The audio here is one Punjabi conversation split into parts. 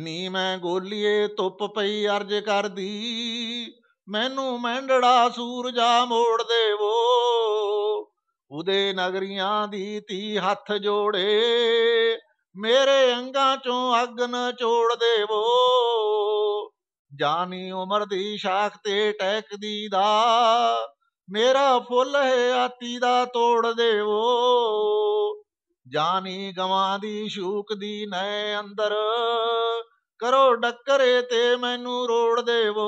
ਨੀ ਮੈਂ ਗੋਲੀਏ ਧੁੱਪ ਪਈ ਅਰਜ ਕਰਦੀ ਮੈਨੂੰ ਮੈਂਡੜਾ ਸੂਰਜਾ ਮੋੜ ਦੇਵੋ ਉਦੇ ਨਗਰੀਆਂ ਦੀ ਤੀ ਹੱਥ ਜੋੜੇ ਮੇਰੇ ਅੰਗਾਂ ਚੋਂ ਅੱਗ ਨ ਛੋੜ ਦੇਵੋ ਜਾਨੀ ਉਮਰ ਦੀ ਸ਼ਾਖ ਤੇ ਟੈਕਦੀ ਦਾ ਮੇਰਾ ਫੁੱਲ ਹੈ ਆਤੀ ਦਾ ਤੋੜ ਦੇਵੋ ਜਾਨੀ ਗਵਾਂ ਦੀ ਸ਼ੂਕ ਦੀ ਨੈ ਅੰਦਰ ਕਰੋ ਡੱਕਰੇ ਤੇ ਮੈਨੂੰ ਰੋੜ ਦੇਵੋ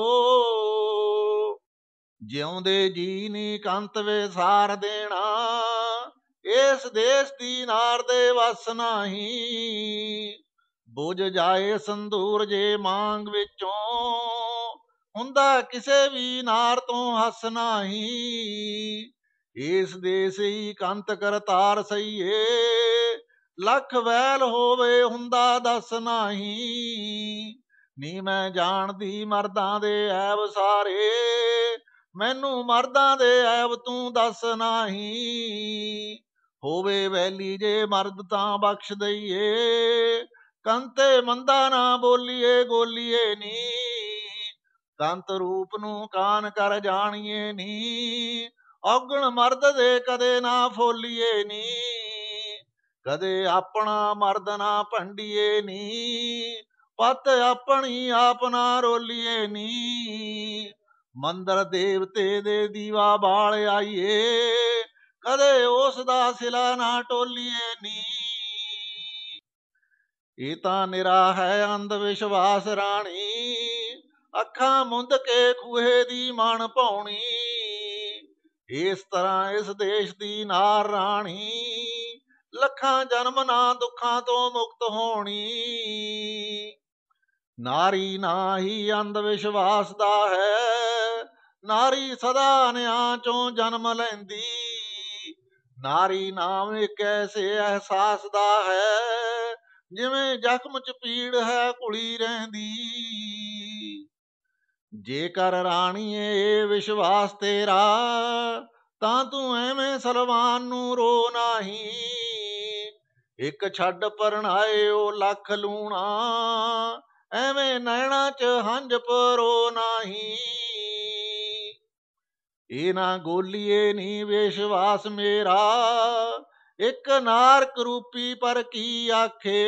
ਜਿਉਂਦੇ ਜੀ ਨੀ ਕੰਤ ਵੇ ਸਾਰ ਦੇਣਾ ਇਸ ਦੇਸ਼ ਦੀ ਨਾਰ ਦੇ ਵਸ ਨਹੀਂ ਬੁਝ ਜਾਏ ਸੰਦੂਰ ਜੇ ਮੰਗ ਵਿੱਚੋਂ ਹੁੰਦਾ ਕਿਸੇ ਵੀ ਨਾਰ ਤੋਂ ਹੱਸ ਨਹੀਂ ਇਸ ਦੇ ਸਹੀ ਕੰਤ ਕਰਤਾਰ ਸਈਏ ਲੱਖ ਵੈਲ ਹੋਵੇ ਹੁੰਦਾ ਦੱਸ ਨਹੀਂ ਨੀ ਮੈਂ ਜਾਣਦੀ ਮਰਦਾਂ ਦੇ ਐਬ ਸਾਰੇ ਮੈਨੂੰ ਮਰਦਾਂ ਦੇ ਐਬ ਤੂੰ ਦੱਸ ਨਹੀਂ ਹੋਵੇ ਵੈਲੀ ਜੇ ਮਰਦ ਤਾਂ ਬਖਸ਼ ਦਈਏ ਕੰਤੇ ਮੰਦਾ ਨਾ ਬੋਲੀਏ ਗੋਲੀਏ ਨੀ ਕੰਤ ਰੂਪ ਨੂੰ ਕਾਨ ਕਰ ਜਾਣੀਏ ਨੀ ਔਗਣ ਮਰਦ ਦੇ ਕਦੇ ਨਾ ਫੋਲੀਏ ਨੀ ਕਦੇ ਆਪਣਾ ਮਰਦ ਨਾ ਭੰਡੀਏ ਨੀ ਪਤ ਆਪਣੀ ਆਪ ਨਾ ਰੋਲੀਏ ਨੀ ਮੰਦਰ ਦੇਵਤੇ ਦੇ ਦੀਵਾ ਬਾਲ ਆਈਏ ਕਦੇ ਉਸ ਦਾ ਸਿਲਾ ਨਾ ਟੋਲੀਏ ਨੀ ਇਹ ਤਾਂ ਨਿਰਾ ਹੈ ਅੰਧ ਵਿਸ਼ਵਾਸ ਰਾਣੀ ਅੱਖਾਂ ਮੁੰਦ ਕੇ ਖੂਹੇ ਦੀ ਮਨ ਪਾਉਣੀ ਇਸ ਤਰ੍ਹਾਂ ਇਸ ਦੇਸ਼ ਦੀ ਨਾਰ ਰਾਣੀ ਲੱਖਾਂ ਜਨਮ ਨਾ ਦੁੱਖਾਂ ਤੋਂ ਮੁਕਤ ਹੋਣੀ ਨਾਰੀ ਨਾ ਹੀ ਅੰਧ ਵਿਸ਼ਵਾਸ ਦਾ ਹੈ ਨਾਰੀ ਸਦਾ ਨਿਆਂ ਚੋਂ ਜਨਮ ਲੈਂਦੀ ਨਾਰੀ ਨਾਮ ਇੱਕ ਐਸੇ ਅਹਿਸਾਸ ਦਾ ਹੈ ਜਿਵੇਂ ਜ਼ਖਮ ਚ ਪੀੜ ਹੈ ਕੁਲੀ ਰਹਿੰਦੀ ਜੇਕਰ ਰਾਣੀਏ ਵਿਸ਼ਵਾਸ ਤੇਰਾ ਤਾਂ ਤੂੰ ਐਵੇਂ ਸਲਵਾਨ ਨੂੰ ਰੋ ਨਾਹੀ ਇੱਕ ਛੱਡ ਪਰਣਾਏ ਉਹ ਲੱਖ ਲੂਣਾ ਐਵੇਂ ਨੈਣਾ ਚ ਹੰਝ ਪਰੋ ਨਾਹੀ ਇਹ ਨਾ ਗੋਲੀਏ ਨੀ ਵਿਸ਼ਵਾਸ ਮੇਰਾ ਇੱਕ ਨਾਰਕ ਰੂਪੀ ਪਰ ਕੀ ਆਖੇ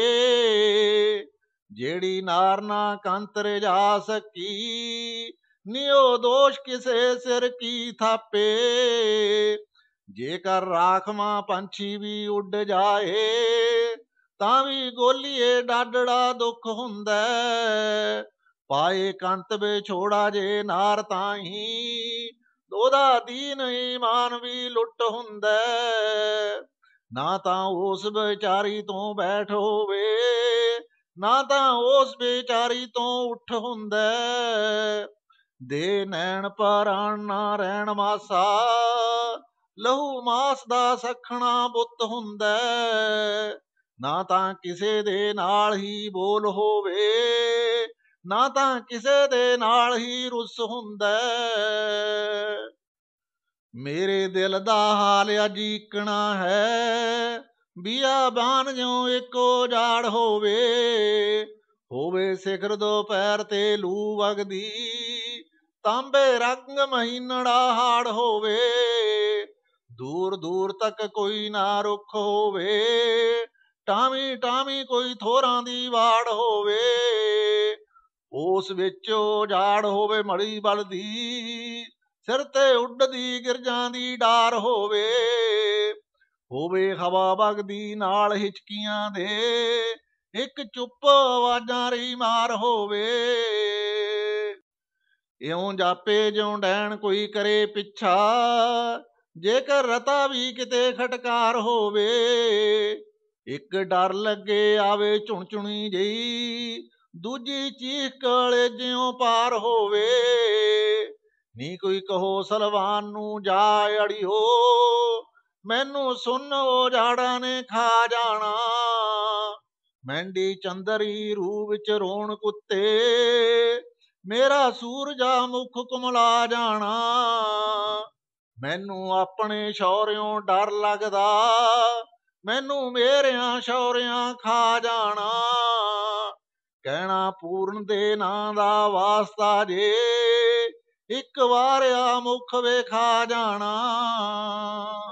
ਜਿਹੜੀ ਨਾਰ ਨਾ ਕੰਤਰ ਜਾ ਸਕੀ ਨਿਉ ਦੋਸ਼ ਕਿਸੇ ਸਿਰ ਕੀ ਥਾਪੇ ਜੇਕਰ ਰਾਖਵਾ ਪੰਛੀ ਵੀ ਉੱਡ ਜਾਏ ਤਾਂ ਵੀ ਗੋਲੀਏ ਡਾਡੜਾ ਦੁੱਖ ਹੁੰਦਾ ਪਾਏ ਕੰਤ ਵੇ ਛੋੜਾ ਜੇ ਨਾਰ ਤਾਹੀ ਦੋਦਾ ਦੀਨ ਈਮਾਨ ਵੀ ਲੁੱਟ ਹੁੰਦਾ ਨਾ ਤਾਂ ਉਸ ਵਿਚਾਰੀ ਤੋਂ ਬੈਠੋ ਵੇ ਨਾ ਤਾਂ ਉਸ ਵਿਚਾਰੀ ਤੋਂ ਉੱਠ ਹੁੰਦਾ ਦੇ ਨੈਣ ਪਰਾਂ ਨਾ ਰਹਿਣ ਮਾਸਾ ਲਹੂ ਮਾਸ ਦਾ ਸਖਣਾ ਬੁੱਤ ਹੁੰਦਾ ਨਾ ਤਾਂ ਕਿਸੇ ਦੇ ਨਾਲ ਹੀ ਬੋਲ ਹੋਵੇ ਨਾ ਤਾਂ ਕਿਸੇ ਦੇ ਨਾਲ ਹੀ ਰੁੱਸ ਹੁੰਦਾ ਮੇਰੇ ਦਿਲ ਦਾ ਹਾਲ ਅਜੀਕਣਾ ਹੈ ਬੀਆ ਬਾਨ ਜਿਉ ਇੱਕੋ ਝਾੜ ਹੋਵੇ ਹੋਵੇ ਸਿਖਰ ਦੋ ਪੈਰ ਤੇ ਲੂ ਵਗਦੀ ਤਾਂਬੇ ਰੰਗ ਮਹੀਨੜਾ ਹਾੜ ਹੋਵੇ ਦੂਰ ਦੂਰ ਤੱਕ ਕੋਈ ਨਾ ਰੁੱਖ ਹੋਵੇ ਟਾਵੀ ਟਾਵੀ ਕੋਈ ਥੋਰਾਂ ਦੀ ਬਾੜ ਹੋਵੇ ਉਸ ਵਿੱਚ ਝਾੜ ਹੋਵੇ ਮੜੀ ਬਲਦੀ ਸਿਰ ਤੇ ਉੱਡਦੀ ਗਿਰਜਾਂ ਦੀ ਡਾਰ ਹੋਵੇ ਹੋਵੇ ਹਵਾ ਵਗਦੀ ਨਾਲ ਹਿਚਕੀਆਂ ਦੇ ਇੱਕ ਚੁੱਪ ਆਵਾਜ਼ਾਂ ਰਹੀ ਮਾਰ ਹੋਵੇ ਇਉਂ ਜਾਪੇ ਜਿਉਂ ਡੈਣ ਕੋਈ ਕਰੇ ਪਿੱਛਾ ਜੇਕਰ ਰਤਾ ਵੀ ਕਿਤੇ ਖਟਕਾਰ ਹੋਵੇ ਇੱਕ ਡਰ ਲੱਗੇ ਆਵੇ ਝੁਣ ਝੁਣੀ ਜਈ ਦੂਜੀ ਚੀਖ ਕਾਲੇ ਜਿਉਂ ਪਾਰ ਹੋਵੇ ਨੀ ਕੋਈ ਕਹੋ ਸਲਵਾਨ ਨੂੰ ਜਾ ਅੜਿਓ ਮੈਨੂੰ ਸੁਣ ਉਹ ਝਾੜਾਂ ਨੇ ਖਾ ਜਾਣਾ ਮੈਂਡੀ ਚੰਦਰੀ ਰੂਹ ਵਿੱਚ ਰੋਣ ਕੁੱਤੇ ਮੇਰਾ ਸੂਰਜਾ ਮੁਖ ਕੁਮਲਾ ਜਾਣਾ ਮੈਨੂੰ ਆਪਣੇ ਸ਼ੌਰਿਓਂ ਡਰ ਲੱਗਦਾ ਮੈਨੂੰ ਮੇਰਿਆਂ ਸ਼ੌਰਿਆਂ ਖਾ ਜਾਣਾ ਕਹਿਣਾ ਪੂਰਨ ਦੇ ਨਾਂ ਦਾ ਵਾਸਤਾ ਜੇ ਇੱਕ ਵਾਰ ਆ ਮੁਖ ਵੇਖਾ ਜਾਣਾ